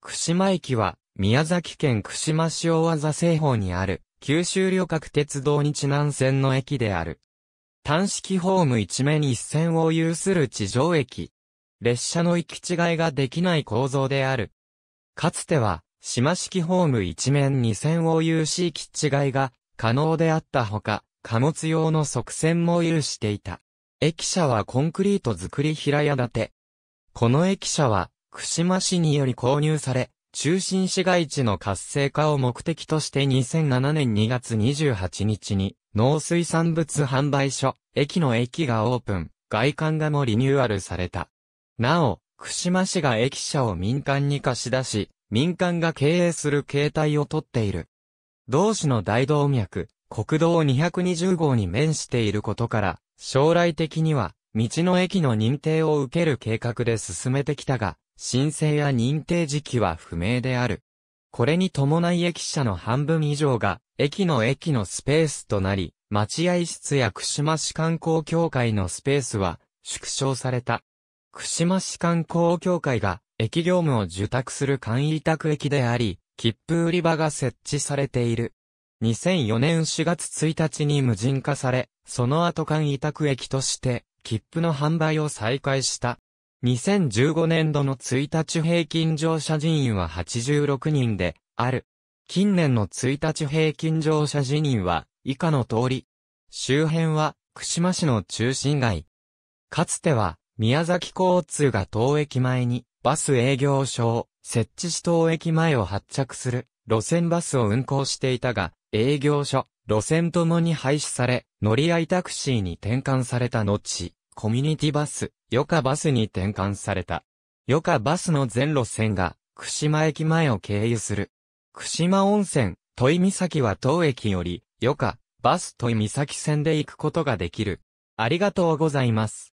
串間駅は、宮崎県串間塩技製法にある、九州旅客鉄道日南線の駅である。単式ホーム一面一線を有する地上駅。列車の行き違いができない構造である。かつては、島式ホーム一面二線を有し行き違いが可能であったほか、貨物用の側線も有していた。駅舎はコンクリート造り平屋建て。この駅舎は、串間市により購入され、中心市街地の活性化を目的として2007年2月28日に農水産物販売所、駅の駅がオープン、外観がもリニューアルされた。なお、串間市が駅舎を民間に貸し出し、民間が経営する形態をとっている。同市の大動脈、国道220号に面していることから、将来的には、道の駅の認定を受ける計画で進めてきたが、申請や認定時期は不明である。これに伴い駅舎の半分以上が、駅の駅のスペースとなり、待合室や串間市観光協会のスペースは、縮小された。串間市観光協会が、駅業務を受託する簡易委託駅であり、切符売り場が設置されている。2004年4月1日に無人化され、その後簡易委託駅として、切符の販売を再開した。2015年度の1日平均乗車人員は86人である。近年の1日平均乗車人員は以下の通り。周辺は串間市の中心街。かつては宮崎交通が当駅前にバス営業所を設置し当駅前を発着する路線バスを運行していたが、営業所、路線ともに廃止され、乗り合いタクシーに転換された後、コミュニティバス、ヨカバスに転換された。ヨカバスの全路線が、串間駅前を経由する。串間温泉、戸井岬は当駅より、ヨカ、バス戸井岬線で行くことができる。ありがとうございます。